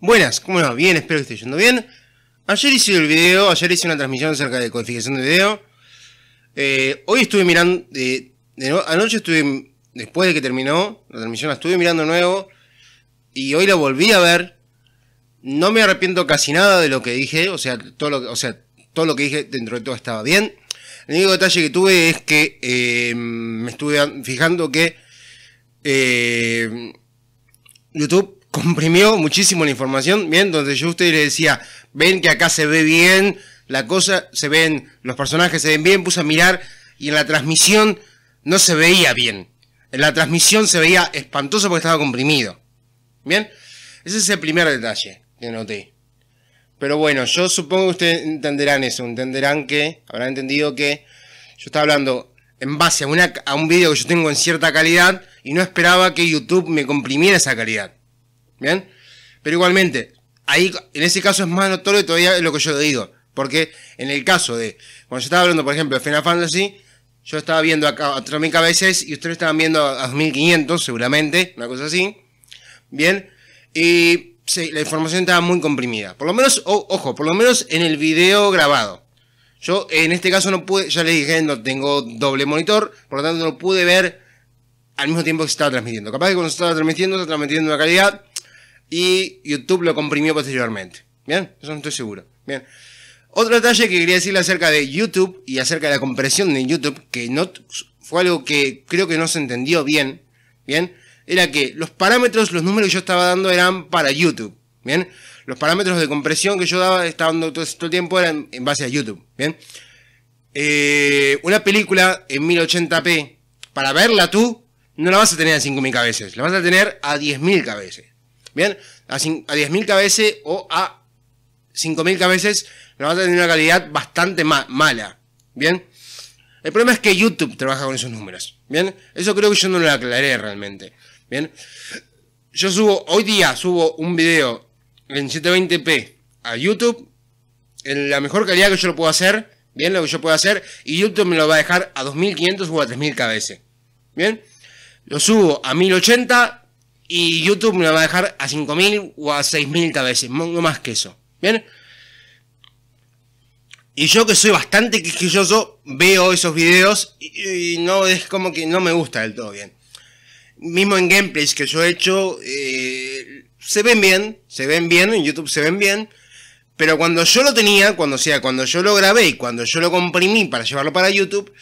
Buenas, ¿cómo va? Bien, espero que esté yendo bien. Ayer hice el video, ayer hice una transmisión acerca de codificación de video. Eh, hoy estuve mirando, anoche estuve, después de que terminó la transmisión, la estuve mirando de nuevo. Y hoy la volví a ver. No me arrepiento casi nada de lo que dije, o sea, todo lo, o sea, todo lo que dije dentro de todo estaba bien. El único detalle que tuve es que eh, me estuve fijando que eh, YouTube comprimió muchísimo la información, bien, donde yo usted le decía, ven que acá se ve bien, la cosa, se ven, los personajes se ven bien, puse a mirar y en la transmisión no se veía bien. En la transmisión se veía espantoso porque estaba comprimido. Bien, ese es el primer detalle que noté. Pero bueno, yo supongo que ustedes entenderán eso, entenderán que, habrán entendido que yo estaba hablando en base a, una, a un video que yo tengo en cierta calidad y no esperaba que YouTube me comprimiera esa calidad. ¿Bien? Pero igualmente, ahí en ese caso es más notorio todavía lo que yo digo. Porque en el caso de, cuando yo estaba hablando, por ejemplo, de Final Fantasy, yo estaba viendo acá a 3000 cabezas y ustedes estaban viendo a 2500, seguramente, una cosa así. Bien, y la información estaba muy comprimida. Por lo menos, ojo, por lo menos en el video grabado. Yo en este caso no pude, ya les dije, no tengo doble monitor, por lo tanto no pude ver al mismo tiempo que se estaba transmitiendo. Capaz que cuando se estaba transmitiendo, se estaba transmitiendo una calidad y YouTube lo comprimió posteriormente. Bien, eso no estoy seguro. Bien. Otro detalle que quería decirle acerca de YouTube y acerca de la compresión de YouTube, que no fue algo que creo que no se entendió bien, bien, era que los parámetros, los números que yo estaba dando eran para YouTube, bien. Los parámetros de compresión que yo daba, estaba dando todo, el tiempo eran en base a YouTube, bien. Eh, una película en 1080p, para verla tú, no la vas a tener a 5.000 cabezas, la vas a tener a 10.000 cabezas, Bien, a, a 10.000 cabezas o a 5.000 cabezas, nos va a tener una calidad bastante mala. Bien. El problema es que YouTube trabaja con esos números. Bien. Eso creo que yo no lo aclaré realmente. Bien. Yo subo, hoy día subo un video en 720p a YouTube. En la mejor calidad que yo lo puedo hacer. Bien, lo que yo pueda hacer. Y YouTube me lo va a dejar a 2500 o a 3000 cabezas. Bien. Lo subo a 1080 y YouTube me va a dejar a 5.000 o a 6.000 vez, no más que eso. ¿Bien? Y yo que soy bastante quisquilloso, veo esos videos y, no es como que no me gusta del todo bien. Mismo en gameplays que yo he hecho, eh, se ven bien, se ven bien, en YouTube se ven bien. Pero cuando yo lo tenía, cuando sea, cuando yo lo grabé y cuando yo lo comprimí para llevarlo para YouTube,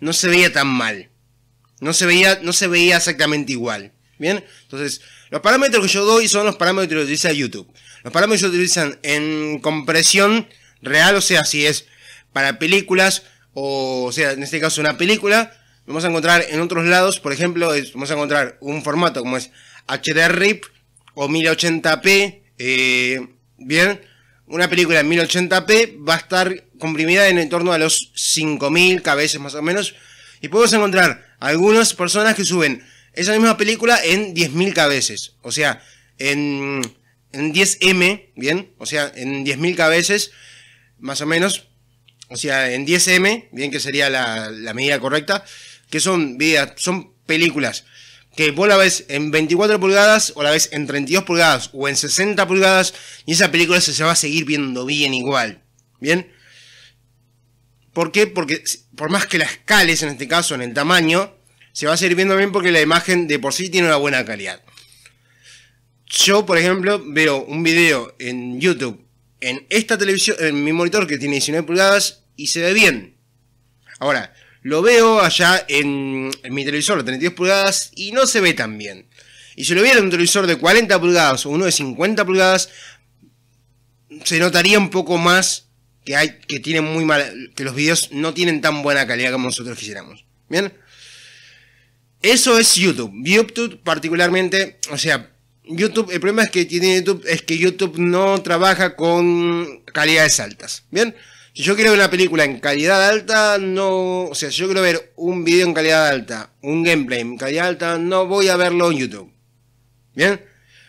no se veía tan mal. No se veía, no se veía exactamente igual. Bien, entonces los parámetros que yo doy son los parámetros que utiliza YouTube. Los parámetros que utilizan en compresión real, o sea, si es para películas, o, sea, en este caso una película, vamos a encontrar en otros lados, por ejemplo, vamos a encontrar un formato como es HDRIP o 1080p, eh, bien, una película en 1080p va a estar comprimida en, en torno a los 5000 cabezas más o menos, y podemos encontrar algunas personas que suben esa misma película en 10.000 cabezas. O sea, en, 10M, ¿bien? O sea, en 10.000 cabezas, más o menos. O sea, en 10M, bien que sería la, medida correcta, que son son películas que vos la ves en 24 pulgadas o la ves en 32 pulgadas o en 60 pulgadas y esa película se va a seguir viendo bien igual. ¿Bien? ¿Por qué? Porque por más que las escales en este caso en el tamaño, se va a seguir viendo bien porque la imagen de por sí tiene una buena calidad. Yo, por ejemplo, veo un video en YouTube en esta televisión, en mi monitor que tiene 19 pulgadas y se ve bien. Ahora, lo veo allá en, mi televisor de 32 pulgadas y no se ve tan bien. Y si lo viera en un televisor de 40 pulgadas o uno de 50 pulgadas, se notaría un poco más que, hay, que, muy mal, que los videos no tienen tan buena calidad como nosotros quisiéramos. Bien. Eso es YouTube. YouTube particularmente, o sea, YouTube, el problema es que tiene YouTube es que YouTube no trabaja con calidades altas. Bien, si yo quiero ver una película en calidad alta, no, o sea, si yo quiero ver un video en calidad alta, un gameplay en calidad alta, no voy a verlo en YouTube. Bien,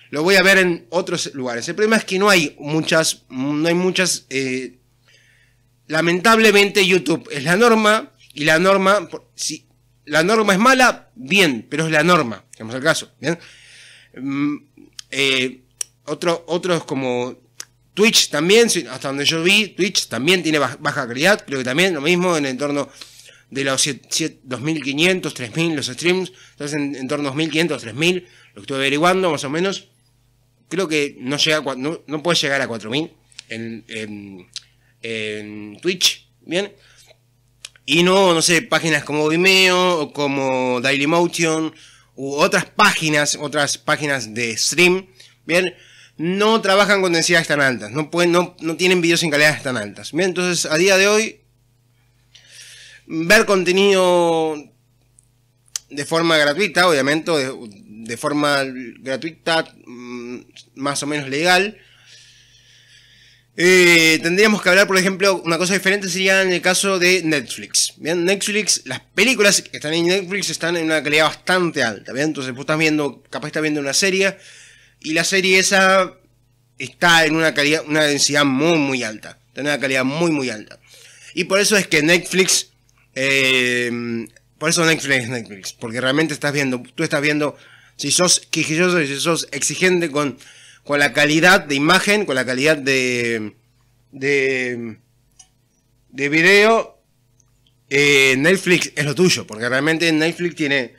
lo voy a ver en otros lugares. El problema es que no hay muchas, no hay muchas. Eh, lamentablemente YouTube es la norma y la norma, si la norma es mala, bien, pero es la norma, digamos el caso. ¿bien? Mm, eh, otro, otros como Twitch también, hasta donde yo vi, Twitch también tiene baja calidad, creo que también lo mismo en el entorno de los 2500, 3000 los streams, entonces en, en torno a 2500, 3000, lo que estuve averiguando más o menos, creo que no, llega no, puede llegar a 4000 en Twitch, ¿bien? Y no, no sé, páginas como Vimeo o como Dailymotion u otras páginas, otras páginas de stream, bien, no trabajan con densidades tan altas, no, pueden, no, tienen videos en calidades tan altas. Bien, entonces a día de hoy, ver contenido de forma gratuita, obviamente, de forma gratuita, mm, más o menos legal, eh, tendríamos que hablar, por ejemplo, una cosa diferente sería en el caso de Netflix. Bien, Netflix, las películas que están en Netflix están en una calidad bastante alta. Bien, entonces vos estás viendo, capaz estás viendo una serie y la serie esa está en una calidad, una densidad muy, muy alta. Está en una calidad muy, muy alta. Y por eso es que Netflix, eh, por eso Netflix es Netflix, porque realmente estás viendo, tú estás viendo, si sos quisquilloso y si sos exigente con con la calidad de imagen, con la calidad de, de, video, eh, Netflix es lo tuyo, porque realmente Netflix tiene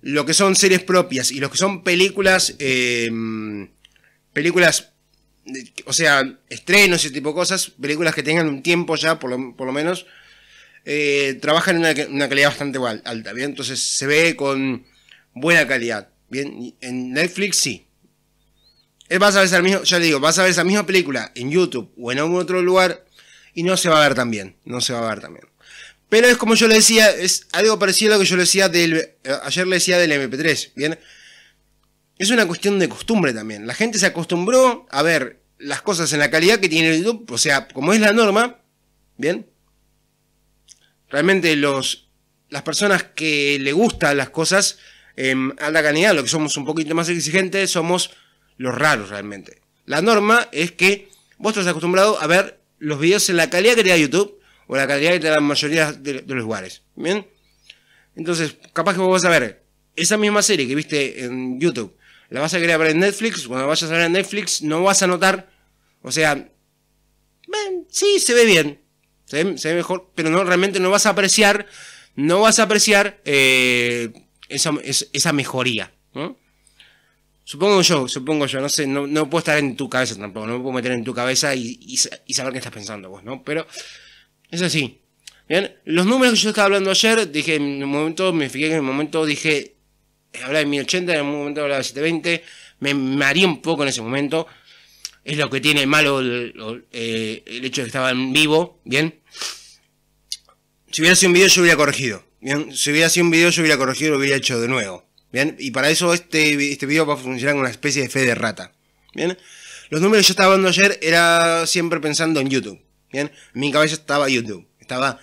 lo que son series propias y lo que son películas, eh, películas, eh, o sea, estrenos y ese tipo de cosas, películas que tengan un tiempo ya, por lo, menos, trabajan en una, calidad bastante alta, ¿bien? Entonces se ve con buena calidad, ¿bien? En Netflix sí, vas a ver esa misma, le digo, vas a ver esa misma película en YouTube o en algún otro lugar y no se va a ver tan bien, no se va a ver también. Pero es como yo le decía, es algo parecido a lo que yo le decía del, eh, ayer le decía del MP3, ¿bien? Es una cuestión de costumbre también. La gente se acostumbró a ver las cosas en la calidad que tiene YouTube, o sea, como es la norma, ¿bien? Realmente los, las personas que le gustan las cosas en la alta calidad, lo que somos un poquito más exigentes, somos los raros realmente. La norma es que vos estás acostumbrado a ver los videos en la calidad que te da YouTube o la calidad que te da la mayoría de, los lugares. ¿Bien? Entonces, capaz que vos vas a ver esa misma serie que viste en YouTube, la vas a querer ver en Netflix. Cuando vayas a ver en Netflix, no vas a notar. O sea, si sí, se ve bien, se ve, mejor, pero no realmente no vas a apreciar, no vas a apreciar eh, esa, mejoría. Supongo yo, supongo yo, no sé, no, no, puedo estar en tu cabeza tampoco, no me puedo meter en tu cabeza y, saber qué estás pensando vos, ¿no? Pero es así. Bien, los números que yo estaba hablando ayer, dije en un momento, me fijé que en un momento dije, eh, hablaba de 1080, en un momento hablaba de 720, me mareé un poco en ese momento, es lo que tiene malo eh, el, hecho de que estaba en vivo, ¿bien? Si hubiera sido un video yo hubiera corregido, ¿bien? Si hubiera sido un video yo hubiera corregido, lo hubiera hecho de nuevo, ¿Bien? Y para eso este, este video va a funcionar como una especie de fe de rata. ¿Bien? Los números que yo estaba dando ayer era siempre pensando en YouTube. ¿Bien? En mi cabeza estaba YouTube. Estaba,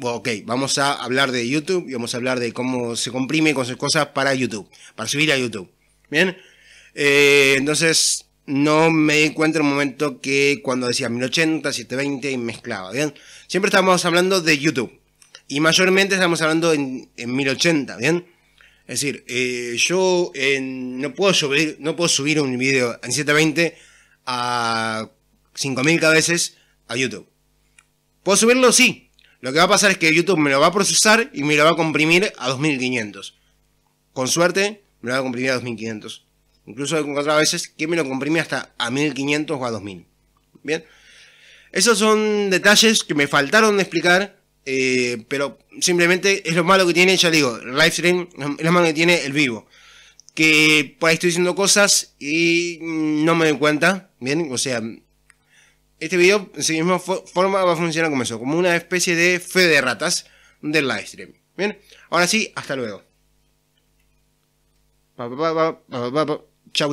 ok, vamos a hablar de YouTube y vamos a hablar de cómo se comprime con sus cosas para YouTube. Para subir a YouTube. ¿Bien? Eh, entonces, no me encuentro cuenta en un momento que cuando decía 1080, 720 y mezclaba. ¿Bien? Siempre estábamos hablando de YouTube. Y mayormente estábamos hablando en, en 1080. ¿Bien? Es decir, eh, yo no, puedo subir, no puedo subir un video en 720 a 5000 cabezas a YouTube. ¿Puedo subirlo? Sí. Lo que va a pasar es que YouTube me lo va a procesar y me lo va a comprimir a 2500. Con suerte, me lo va a comprimir a 2500. Incluso he encontrado a veces que me lo comprime hasta a 1500 o a 2000. Bien. Esos son detalles que me faltaron de explicar eh, pero simplemente es lo malo que tiene, ya digo, el live stream es lo malo que tiene el vivo. Que por ahí estoy diciendo cosas y no me doy cuenta, ¿bien? O sea, este video en sí misma forma va a funcionar como eso, como una especie de fe de ratas del live stream. Bien, ahora sí, hasta luego. Pa, chau.